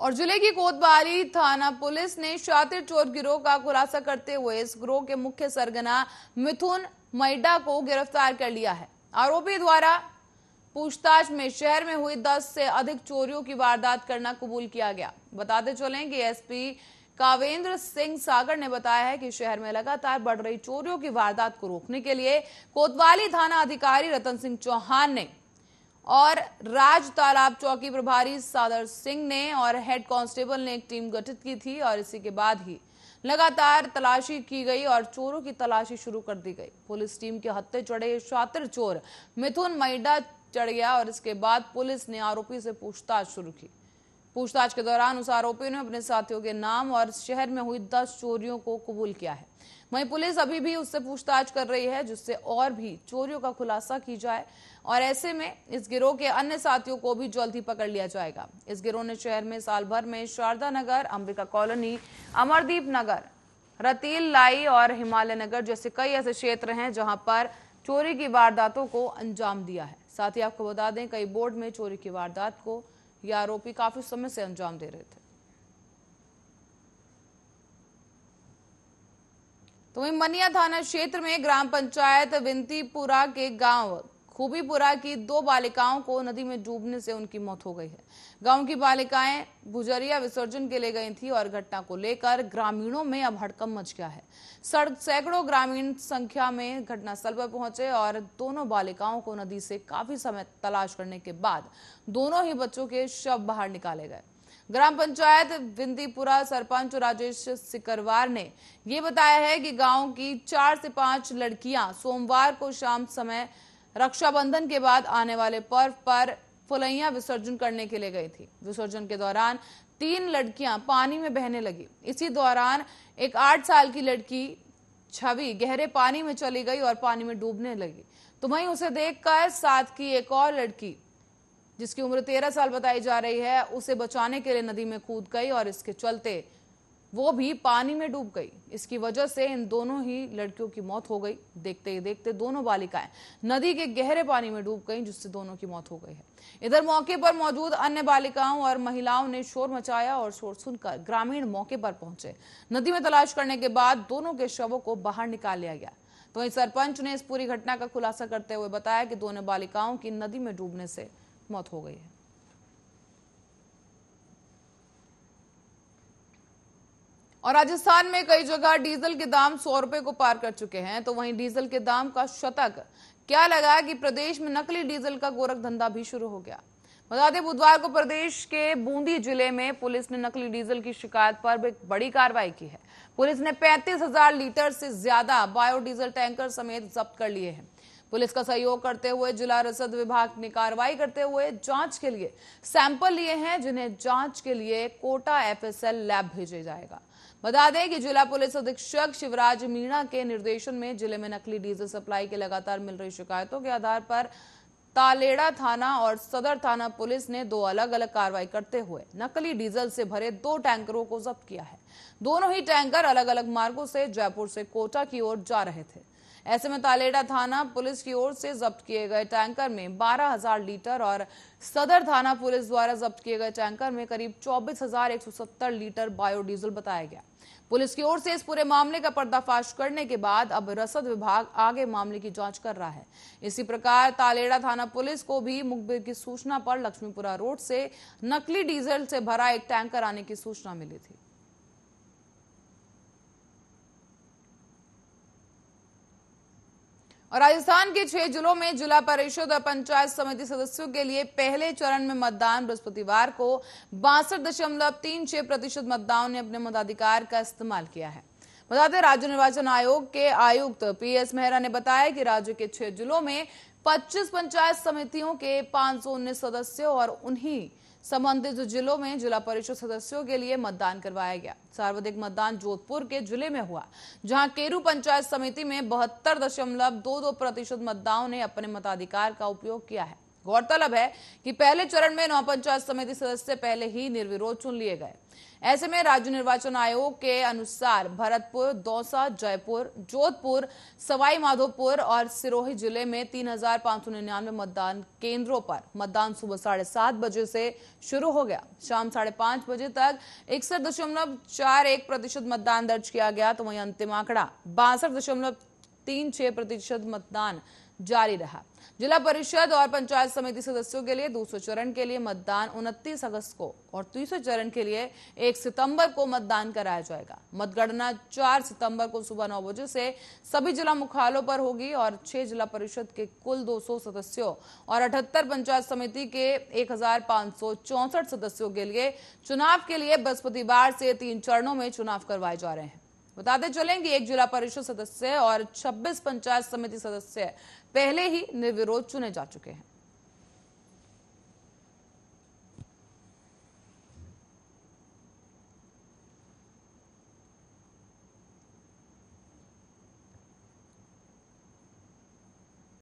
और जिले की कोतवाली थाना पुलिस ने शातिर चोर गिरोह का खुलासा करते हुए इस गिरोह के मुख्य सरगना मिथुन मैडा को गिरफ्तार कर लिया है आरोपी द्वारा पूछताछ में शहर में हुई 10 से अधिक चोरियों की वारदात करना कबूल किया गया बताते चलें कि एसपी कावेंद्र सिंह सागर ने बताया है कि शहर में लगातार बढ़ रही चोरियों की वारदात को रोकने के लिए कोतवाली थाना अधिकारी रतन सिंह चौहान ने और राज तालाब चौकी प्रभारी सादर सिंह ने और हेड कांस्टेबल ने एक टीम गठित की थी और इसी के बाद ही लगातार तलाशी की गई और चोरों की तलाशी शुरू कर दी गई पुलिस टीम के हत्ते चढ़े शातिर चोर मिथुन मैडा चढ़ गया और इसके बाद पुलिस ने आरोपी से पूछताछ शुरू की पूछताछ के दौरान उस आरोपी ने अपने साथियों के नाम और शहर में हुई दस चोरियों को कबूल किया है वहीं पुलिस अभी भी उससे पूछताछ कर रही है जिससे और भी चोरियों का खुलासा की जाए और ऐसे में इस गिरोह के अन्य साथियों को भी जल्द ही पकड़ लिया जाएगा इस गिरोह ने शहर में साल भर में शारदा नगर अंबिका कॉलोनी अमरदीप नगर रतील लाई और हिमालय नगर जैसे कई ऐसे क्षेत्र हैं जहां पर चोरी की वारदातों को अंजाम दिया है साथ ही आपको बता दें कई बोर्ड में चोरी की वारदात को ये आरोपी काफी समय से अंजाम दे रहे थे तो वही मनिया थाना क्षेत्र में ग्राम पंचायत विंतीपुरा के गांव खूबीपुरा की दो बालिकाओं को नदी में डूबने से उनकी मौत हो गई है गांव की बालिकाएं भुजरिया विसर्जन के लिए गई थी और घटना को लेकर ग्रामीणों में अब हड़कम मच गया है सैकड़ों ग्रामीण संख्या में घटनास्थल पर पहुंचे और दोनों बालिकाओं को नदी से काफी समय तलाश करने के बाद दोनों ही बच्चों के शव बाहर निकाले गए ग्राम पंचायत विंदीपुरा सरपंच राजेश सिकरवार ने ये बताया है कि गांव की चार से पांच लड़कियां सोमवार को शाम समय रक्षाबंधन के बाद आने वाले पर्व पर फुलैया विसर्जन करने के लिए गई थी विसर्जन के दौरान तीन लड़कियां पानी में बहने लगी इसी दौरान एक आठ साल की लड़की छवि गहरे पानी में चली गई और पानी में डूबने लगी तो वहीं उसे देखकर साथ की एक और लड़की जिसकी उम्र तेरह साल बताई जा रही है उसे बचाने के लिए नदी में कूद गई और इसके चलते वो भी पानी में डूब गई इसकी वजह से इन दोनों ही लड़कियों की मौत हो गई देखते ही देखते दोनों बालिकाएं नदी के गहरे पानी में डूब गई जिससे दोनों की मौत हो गई है इधर मौके पर मौजूद अन्य बालिकाओं और महिलाओं ने शोर मचाया और शोर सुनकर ग्रामीण मौके पर पहुंचे नदी में तलाश करने के बाद दोनों के शवों को बाहर निकाल लिया गया तो वहीं सरपंच ने इस पूरी घटना का खुलासा करते हुए बताया कि दोनों बालिकाओं की नदी में डूबने से मौत हो गई है और राजस्थान में कई जगह डीजल के दाम सौ रुपए को पार कर चुके हैं तो वहीं डीजल के दाम का शतक क्या लगा कि प्रदेश में नकली डीजल का गोरख धंधा भी शुरू हो गया बता दें बुधवार को प्रदेश के बूंदी जिले में पुलिस ने नकली डीजल की शिकायत पर एक बड़ी कार्रवाई की है पुलिस ने पैंतीस हजार लीटर से ज्यादा बायोडीजल टैंकर समेत जब्त कर लिए हैं पुलिस का सहयोग करते हुए जिला रसद विभाग ने कार्रवाई करते हुए जांच के लिए सैंपल लिए हैं जिन्हें जांच के लिए कोटा एफएसएल लैब भेजे जाएगा बता दें कि जिला पुलिस अधीक्षक शिवराज मीणा के निर्देशन में जिले में नकली डीजल सप्लाई के लगातार मिल रही शिकायतों के आधार पर तालेड़ा थाना और सदर थाना पुलिस ने दो अलग अलग कार्रवाई करते हुए नकली डीजल से भरे दो टैंकरों को जब्त किया है दोनों ही टैंकर अलग अलग मार्गों से जयपुर से कोटा की ओर जा रहे थे ऐसे में तालेडा थाना पुलिस की ओर से जब्त किए गए टैंकर में 12,000 लीटर और सदर थाना पुलिस द्वारा जब्त किए गए टैंकर में करीब 24,170 लीटर बायोडीजल बताया गया पुलिस की ओर से इस पूरे मामले का पर्दाफाश करने के बाद अब रसद विभाग आगे मामले की जांच कर रहा है इसी प्रकार तालेड़ा थाना पुलिस को भी मुखबिर की सूचना पर लक्ष्मीपुरा रोड से नकली डीजल से भरा एक टैंकर आने की सूचना मिली थी और राजस्थान के छह जिलों में जिला परिषद और पंचायत समिति सदस्यों के लिए पहले चरण में मतदान बृहस्पतिवार को बासठ दशमलव तीन छह प्रतिशत मतदाओं ने अपने मताधिकार का इस्तेमाल किया है बता दें राज्य निर्वाचन आयोग के आयुक्त पीएस मेहरा ने बताया कि राज्य के छह जिलों में 25 पंचायत समितियों के पांच सदस्यों और उन्हीं संबंधित जिलों में जिला परिषद सदस्यों के लिए मतदान करवाया गया सर्वाधिक मतदान जोधपुर के जिले में हुआ जहां केरू पंचायत समिति में बहत्तर दशमलव दो दो प्रतिशत मतदाओं ने अपने मताधिकार का उपयोग किया है गौरतलब है कि पहले चरण में नौ पंचायत समिति सदस्य पहले ही निर्विरोध चुन लिए गए ऐसे में राज्य निर्वाचन आयोग के अनुसार भरतपुर दौसा जयपुर जोधपुर सवाई माधोपुर और सिरोही जिले में तीन मतदान केंद्रों पर मतदान सुबह साढ़े सात बजे से शुरू हो गया शाम साढ़े पांच बजे तक इकसठ दशमलव चार एक प्रतिशत मतदान दर्ज किया गया तो वहीं अंतिम आंकड़ा बासठ दशमलव तीन छह प्रतिशत मतदान जारी रहा जिला परिषद और पंचायत समिति सदस्यों के लिए दूसरे चरण के लिए मतदान उनतीस अगस्त को और तीसरे चरण के लिए एक सितंबर को मतदान कराया जाएगा मतगणना चार सितंबर को सुबह नौ बजे से सभी जिला मुख्यालयों पर होगी और छह जिला परिषद के कुल 200 सदस्यों और अठहत्तर पंचायत समिति के एक सदस्यों के लिए चुनाव के लिए बृहस्पतिवार से तीन चरणों में चुनाव करवाए जा रहे हैं बताते चलें कि एक जिला परिषद सदस्य और 26 पंचायत समिति सदस्य पहले ही निर्विरोध चुने जा चुके हैं